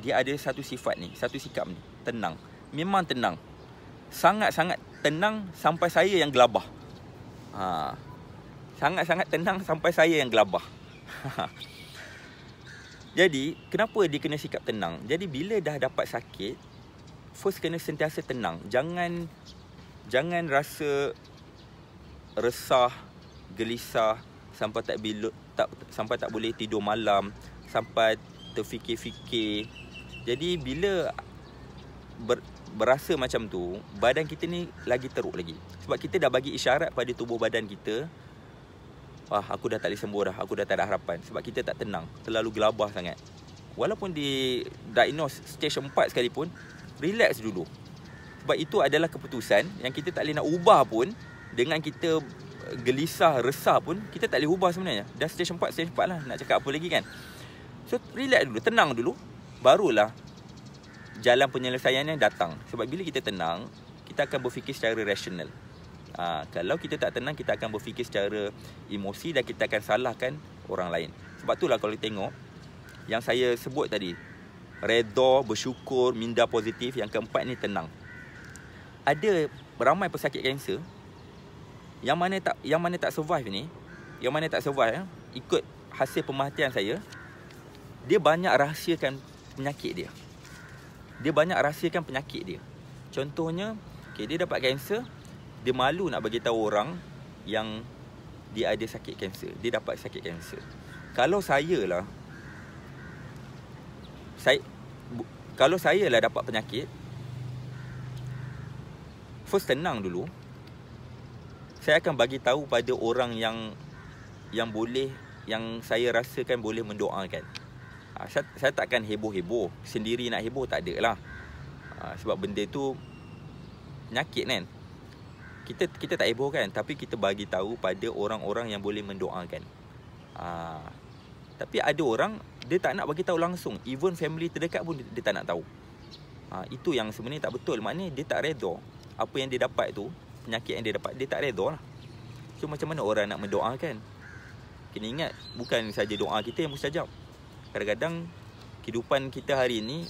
dia ada satu sifat ni, satu sikap ni, tenang. Memang tenang. Sangat-sangat tenang sampai saya yang gelabah. Ha. Sangat-sangat tenang sampai saya yang gelabah. Jadi, kenapa dia kena sikap tenang? Jadi, bila dah dapat sakit, first kena sentiasa tenang. Jangan jangan rasa resah, gelisah, sampai tak, bila, tak, sampai tak boleh tidur malam, sampai terfikir-fikir. Jadi, bila ber, berasa macam tu, badan kita ni lagi teruk lagi. Sebab kita dah bagi isyarat pada tubuh badan kita, Wah, aku dah tak boleh sembuh dah. Aku dah tak ada harapan. Sebab kita tak tenang. Terlalu gelabah sangat. Walaupun di diagnose stage 4 sekalipun, relax dulu. Sebab itu adalah keputusan yang kita tak boleh nak ubah pun dengan kita eh, gelisah, resah pun, kita tak boleh ubah sebenarnya. Dah stage 4, stage 4 lah. Nak cakap apa lagi kan? So, relax dulu. Tenang dulu. Barulah jalan penyelesaiannya datang. Sebab bila kita tenang, kita akan berfikir secara rasional. Ha, kalau kita tak tenang, kita akan berfikir secara emosi dan kita akan salahkan orang lain. Sebab itulah kalau tengok, yang saya sebut tadi, redha, bersyukur, minda positif, yang keempat ni tenang. Ada ramai pesakit kanser, yang mana tak yang mana tak survive ni, yang mana tak survive, eh, ikut hasil pemerhatian saya, dia banyak rahsiakan penyakit dia. Dia banyak rahsiakan penyakit dia. Contohnya, okay, dia dapat kanser, dia malu nak bagi tahu orang yang dia ada sakit kanser. Dia dapat sakit kanser. Kalau saya lah saya bu, kalau saya lah dapat penyakit first tenang dulu saya akan bagi tahu pada orang yang yang boleh yang saya rasakan boleh mendoakan. Ha, saya, saya takkan heboh-heboh. Sendiri nak heboh tak ada lah. Ha, sebab benda tu nyakit kan kita kita tak heboh kan tapi kita bagi tahu pada orang-orang yang boleh mendoakan. Aa, ah, tapi ada orang dia tak nak bagi tahu langsung even family terdekat pun dia, dia tak nak tahu. Aa, ah, itu yang sebenarnya tak betul. Maknanya dia tak redha apa yang dia dapat tu, penyakit yang dia dapat dia tak redha lah. So macam mana orang nak mendoakan? Kena ingat bukan saja doa kita yang mustajab. Kadang-kadang kehidupan kita hari ini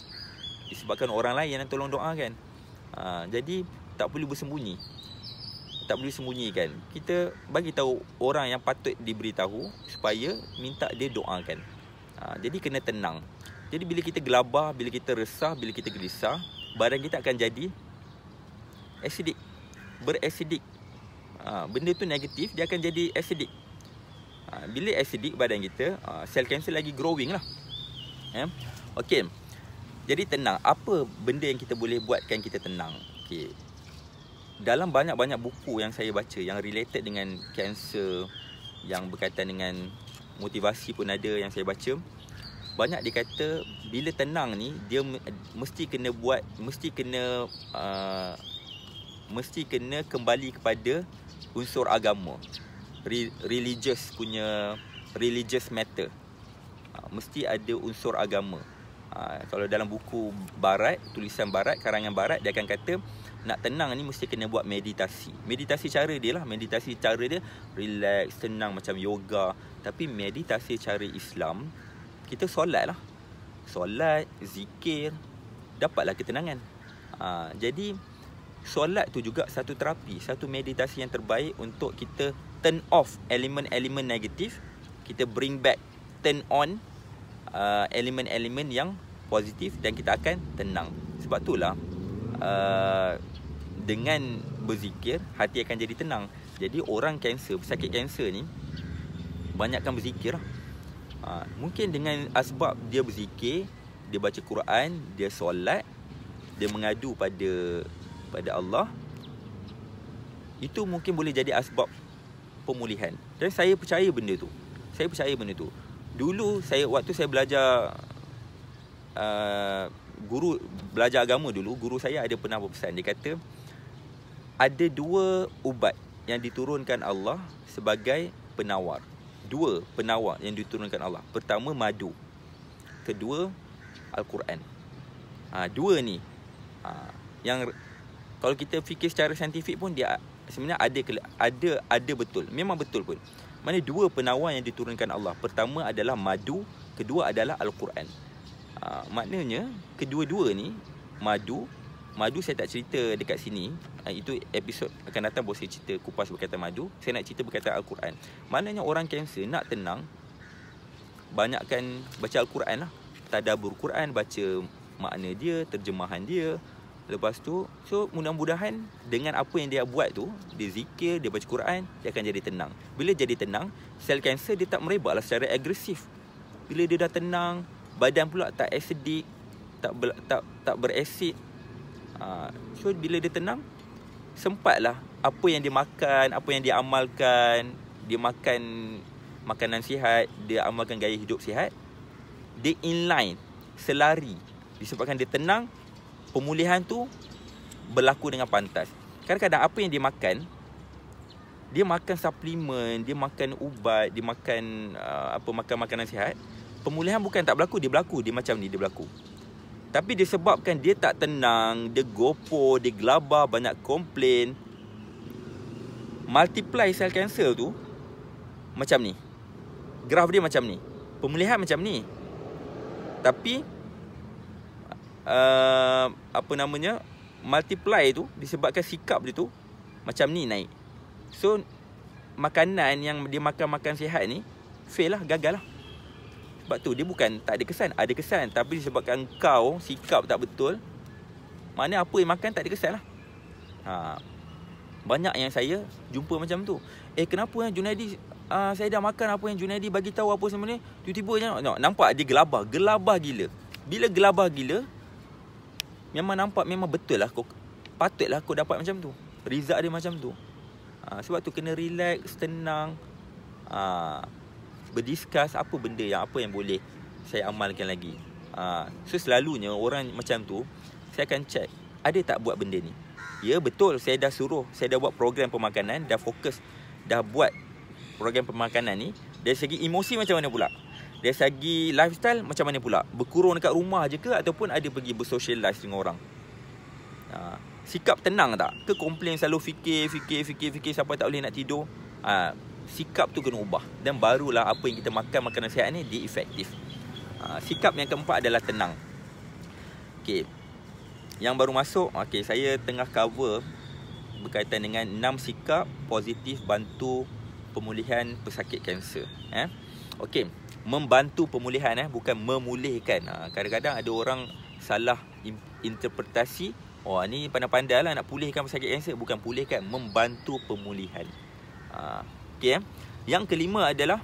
disebabkan orang lain yang nak tolong doakan. Aa, ah, jadi tak perlu bersembunyi tak boleh sembunyikan. Kita bagi tahu orang yang patut diberitahu supaya minta dia doakan. Ha, jadi kena tenang. Jadi bila kita gelabah, bila kita resah, bila kita gelisah, badan kita akan jadi acidic. Berasidik. Ha, benda tu negatif, dia akan jadi acidic. Ha, bila acidic badan kita, ha, sel kanser lagi growing lah. Yeah. Okay. Jadi tenang. Apa benda yang kita boleh buatkan kita tenang? Okay dalam banyak-banyak buku yang saya baca yang related dengan cancer yang berkaitan dengan motivasi pun ada yang saya baca banyak dikata bila tenang ni dia mesti kena buat mesti kena uh, mesti kena kembali kepada unsur agama Re- religious punya religious matter uh, mesti ada unsur agama uh, kalau dalam buku barat tulisan barat karangan barat dia akan kata nak tenang ni mesti kena buat meditasi. Meditasi cara dia lah. Meditasi cara dia relax, tenang macam yoga. Tapi meditasi cara Islam, kita solat lah. Solat, zikir, dapatlah ketenangan. Ha, jadi, solat tu juga satu terapi, satu meditasi yang terbaik untuk kita turn off elemen-elemen negatif. Kita bring back, turn on uh, elemen-elemen yang positif dan kita akan tenang. Sebab itulah, uh, dengan berzikir hati akan jadi tenang jadi orang kanser pesakit kanser ni banyakkan berzikir lah. ha, mungkin dengan asbab dia berzikir dia baca Quran dia solat dia mengadu pada pada Allah itu mungkin boleh jadi asbab pemulihan dan saya percaya benda tu saya percaya benda tu dulu saya waktu saya belajar uh, guru belajar agama dulu guru saya ada pernah berpesan dia kata ada dua ubat yang diturunkan Allah sebagai penawar. Dua penawar yang diturunkan Allah. Pertama madu. Kedua Al-Quran. Ha, dua ni ha, yang kalau kita fikir secara saintifik pun dia sebenarnya ada ada ada betul. Memang betul pun. Mana dua penawar yang diturunkan Allah. Pertama adalah madu, kedua adalah Al-Quran. Ha, maknanya kedua-dua ni madu Madu saya tak cerita dekat sini. Uh, itu episod akan datang boleh saya cerita kupas berkaitan madu. Saya nak cerita berkaitan Al-Quran. Maknanya orang kanser nak tenang, banyakkan baca Al-Quran lah. Tadabur Quran, baca makna dia, terjemahan dia. Lepas tu, so mudah-mudahan dengan apa yang dia buat tu, dia zikir, dia baca Quran, dia akan jadi tenang. Bila jadi tenang, sel kanser dia tak merebak lah secara agresif. Bila dia dah tenang, badan pula tak acidic, tak ber, tak tak berasid, Ah, so bila dia tenang Sempatlah Apa yang dia makan Apa yang dia amalkan Dia makan Makanan sihat Dia amalkan gaya hidup sihat Dia inline Selari Disebabkan dia tenang Pemulihan tu Berlaku dengan pantas Kadang-kadang apa yang dia makan Dia makan suplemen Dia makan ubat Dia makan uh, Apa makan makanan sihat Pemulihan bukan tak berlaku Dia berlaku Dia macam ni dia berlaku tapi disebabkan dia tak tenang, dia gopo, dia gelabah, banyak komplain. Multiply sel kanser tu macam ni. Graf dia macam ni. Pemulihan macam ni. Tapi uh, apa namanya? Multiply tu disebabkan sikap dia tu macam ni naik. So makanan yang dia makan-makan sihat ni fail lah, gagal lah. Sebab tu dia bukan tak ada kesan, ada kesan tapi disebabkan kau sikap tak betul. Mana apa yang makan tak ada kesan lah. Ha. Banyak yang saya jumpa macam tu. Eh kenapa yang eh, Junaidi uh, saya dah makan apa yang Junaidi bagi tahu apa semua ni? Tiba-tiba je nampak, nampak dia gelabah, gelabah gila. Bila gelabah gila memang nampak memang betul lah kau patut lah, kau dapat macam tu. Result dia macam tu. Ha, sebab tu kena relax, tenang. Ah, berdiskus apa benda yang apa yang boleh saya amalkan lagi. Uh, so selalunya orang macam tu saya akan check ada tak buat benda ni. Ya betul saya dah suruh, saya dah buat program pemakanan, dah fokus, dah buat program pemakanan ni. Dari segi emosi macam mana pula? Dari segi lifestyle macam mana pula? Berkurung dekat rumah je ke ataupun ada pergi bersocialize dengan orang? Uh, sikap tenang tak? Ke komplain selalu fikir, fikir, fikir, fikir siapa tak boleh nak tidur? Uh, sikap tu kena ubah dan barulah apa yang kita makan makanan sihat ni dia efektif. Ha, sikap yang keempat adalah tenang. Okay, Yang baru masuk, Okay, saya tengah cover berkaitan dengan 6 sikap positif bantu pemulihan pesakit kanser. Eh. Okey, membantu pemulihan eh bukan memulihkan. Ha, kadang-kadang ada orang salah interpretasi Oh ni pandai pandai lah nak pulihkan pesakit kanser bukan pulihkan membantu pemulihan. Ha, Okey. Eh. Yang kelima adalah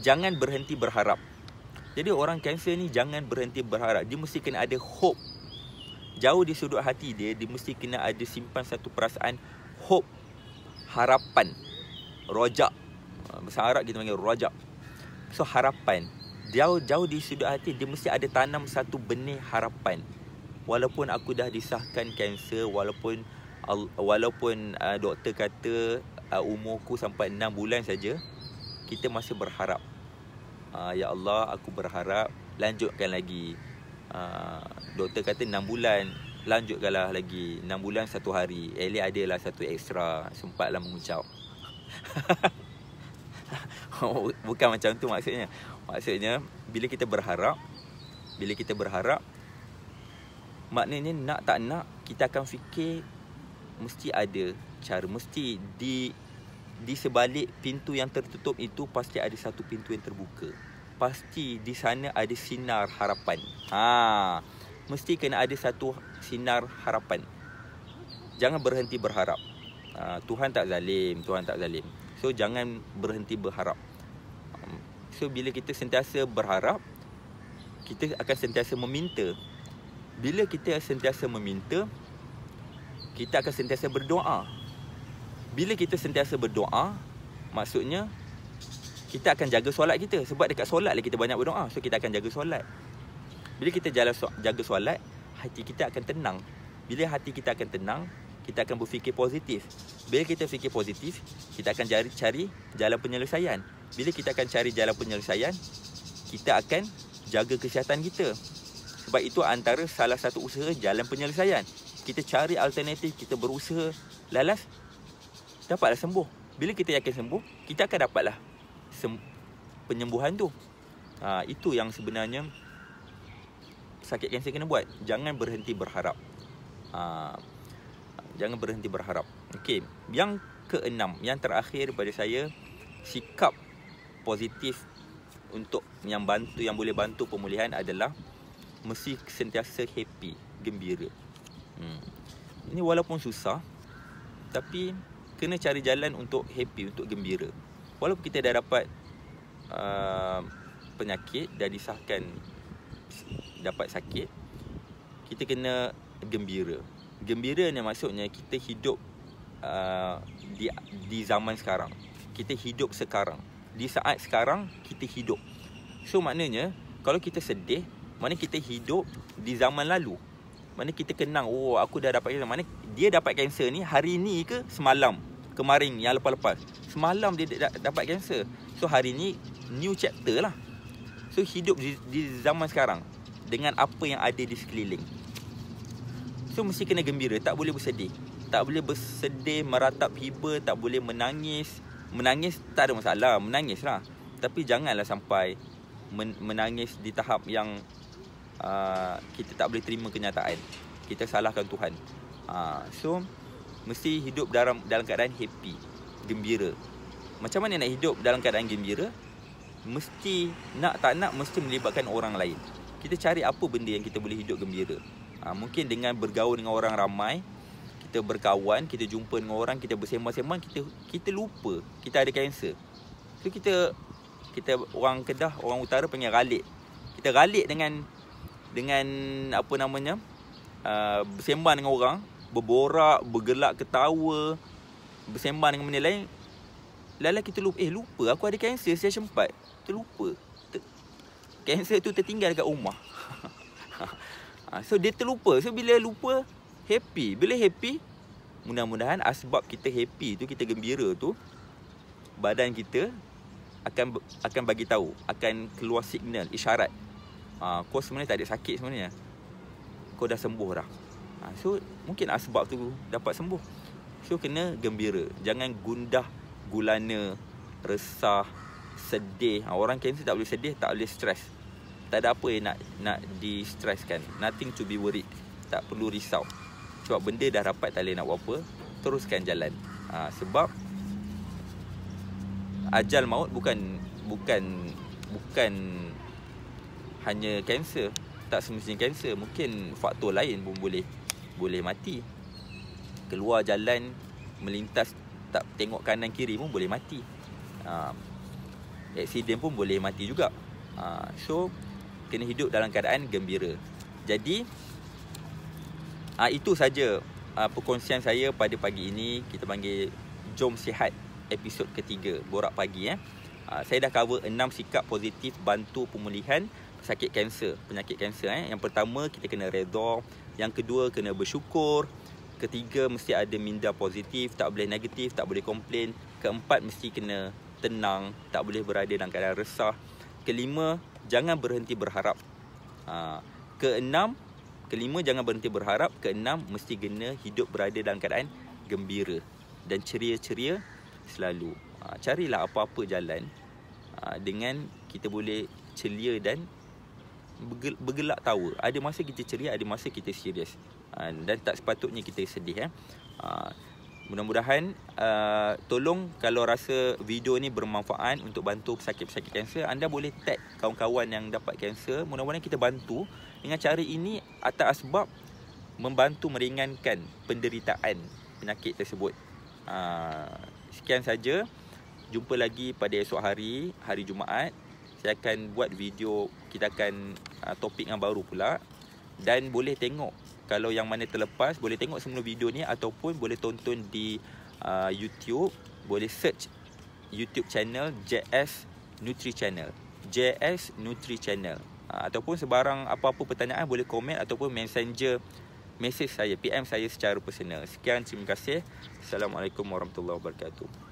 jangan berhenti berharap. Jadi orang kanser ni jangan berhenti berharap. Dia mesti kena ada hope. Jauh di sudut hati dia, dia mesti kena ada simpan satu perasaan hope, harapan, rojak. Ah, bahasa Arab kita panggil rojak. So harapan. Jauh-jauh di sudut hati dia mesti ada tanam satu benih harapan. Walaupun aku dah disahkan kanser, walaupun walaupun uh, doktor kata uh, umurku sampai 6 bulan saja kita masih berharap uh, ya Allah aku berharap lanjutkan lagi uh, doktor kata 6 bulan lanjutkanlah lagi 6 bulan satu hari Eli adalah satu ekstra sempatlah mengucap oh, bukan macam tu maksudnya maksudnya bila kita berharap bila kita berharap maknanya nak tak nak kita akan fikir mesti ada berbicara mesti di di sebalik pintu yang tertutup itu pasti ada satu pintu yang terbuka. Pasti di sana ada sinar harapan. Ha, mesti kena ada satu sinar harapan. Jangan berhenti berharap. Ha, Tuhan tak zalim, Tuhan tak zalim. So jangan berhenti berharap. Um, so bila kita sentiasa berharap, kita akan sentiasa meminta. Bila kita sentiasa meminta, kita akan sentiasa berdoa bila kita sentiasa berdoa maksudnya kita akan jaga solat kita sebab dekat solat lah kita banyak berdoa so kita akan jaga solat bila kita jaga jaga solat hati kita akan tenang bila hati kita akan tenang kita akan berfikir positif bila kita fikir positif kita akan cari cari jalan penyelesaian bila kita akan cari jalan penyelesaian kita akan jaga kesihatan kita sebab itu antara salah satu usaha jalan penyelesaian kita cari alternatif kita berusaha lalas dapatlah sembuh. Bila kita yakin sembuh, kita akan dapatlah sem- penyembuhan tu. Ha, itu yang sebenarnya sakit kanser kena buat. Jangan berhenti berharap. Ha, jangan berhenti berharap. Okey, yang keenam, yang terakhir pada saya, sikap positif untuk yang bantu yang boleh bantu pemulihan adalah mesti sentiasa happy, gembira. Hmm. Ini walaupun susah tapi kena cari jalan untuk happy, untuk gembira. Walaupun kita dah dapat uh, penyakit, dah disahkan dapat sakit, kita kena gembira. Gembira ni maksudnya kita hidup uh, di, di zaman sekarang. Kita hidup sekarang. Di saat sekarang, kita hidup. So, maknanya, kalau kita sedih, maknanya kita hidup di zaman lalu. Mana kita kenang Oh aku dah dapat cancer Mana dia dapat cancer ni Hari ni ke semalam Kemarin yang lepas-lepas Semalam dia da- dapat cancer So hari ni New chapter lah So hidup di, di zaman sekarang Dengan apa yang ada di sekeliling So mesti kena gembira Tak boleh bersedih Tak boleh bersedih Meratap hiba Tak boleh menangis Menangis tak ada masalah Menangis lah Tapi janganlah sampai men- Menangis di tahap yang uh, kita tak boleh terima kenyataan kita salahkan Tuhan uh, so mesti hidup dalam dalam keadaan happy gembira macam mana nak hidup dalam keadaan gembira mesti nak tak nak mesti melibatkan orang lain kita cari apa benda yang kita boleh hidup gembira uh, mungkin dengan bergaul dengan orang ramai kita berkawan kita jumpa dengan orang kita bersembang-sembang kita kita lupa kita ada kanser so kita kita orang Kedah orang utara panggil ralik kita ralik dengan dengan apa namanya uh, sembang dengan orang berborak bergelak ketawa bersembang dengan benda lain lala kita lupa eh lupa aku ada kanser saya sempat kita lupa kanser tu tertinggal dekat rumah ah, so dia terlupa so bila lupa happy bila happy mudah-mudahan asbab kita happy tu kita gembira tu badan kita akan akan bagi tahu akan keluar signal isyarat Ah, kau sebenarnya tak ada sakit sebenarnya. Kau dah sembuh dah. Ha, so mungkin lah sebab tu dapat sembuh. So kena gembira. Jangan gundah gulana, resah, sedih. Ha, orang kanser tak boleh sedih, tak boleh stres. Tak ada apa yang nak nak di-stresskan. Nothing to be worried. Tak perlu risau. Sebab benda dah dapat tak boleh nak buat apa, teruskan jalan. Ha, sebab ajal maut bukan bukan bukan hanya kanser tak semestinya kanser mungkin faktor lain pun boleh boleh mati keluar jalan melintas tak tengok kanan kiri pun boleh mati uh, accident pun boleh mati juga uh, so kena hidup dalam keadaan gembira jadi uh, itu saja uh, perkongsian saya pada pagi ini kita panggil jom sihat episod ketiga borak pagi eh uh, saya dah cover 6 sikap positif bantu pemulihan sakit kanser, penyakit kanser eh. Yang pertama kita kena redha, yang kedua kena bersyukur, ketiga mesti ada minda positif, tak boleh negatif, tak boleh komplain, keempat mesti kena tenang, tak boleh berada dalam keadaan resah. Kelima, jangan berhenti berharap. Ha. keenam, kelima jangan berhenti berharap, keenam mesti kena hidup berada dalam keadaan gembira dan ceria-ceria selalu. Ha. carilah apa-apa jalan ha. dengan kita boleh celia dan bergelak tawa. Ada masa kita ceria, ada masa kita serius. Ah, dan tak sepatutnya kita sedih. Eh? Ah, mudah-mudahan uh, tolong kalau rasa video ni bermanfaat untuk bantu pesakit-pesakit kanser, anda boleh tag kawan-kawan yang dapat kanser. Mudah-mudahan kita bantu dengan cara ini atas sebab membantu meringankan penderitaan penyakit tersebut. Uh, sekian saja. Jumpa lagi pada esok hari, hari Jumaat. Saya akan buat video kita akan uh, topik yang baru pula dan boleh tengok kalau yang mana terlepas boleh tengok semua video ni ataupun boleh tonton di uh, YouTube boleh search YouTube channel JS Nutri Channel JS Nutri Channel uh, ataupun sebarang apa-apa pertanyaan boleh komen ataupun messenger message saya PM saya secara personal sekian terima kasih assalamualaikum warahmatullahi wabarakatuh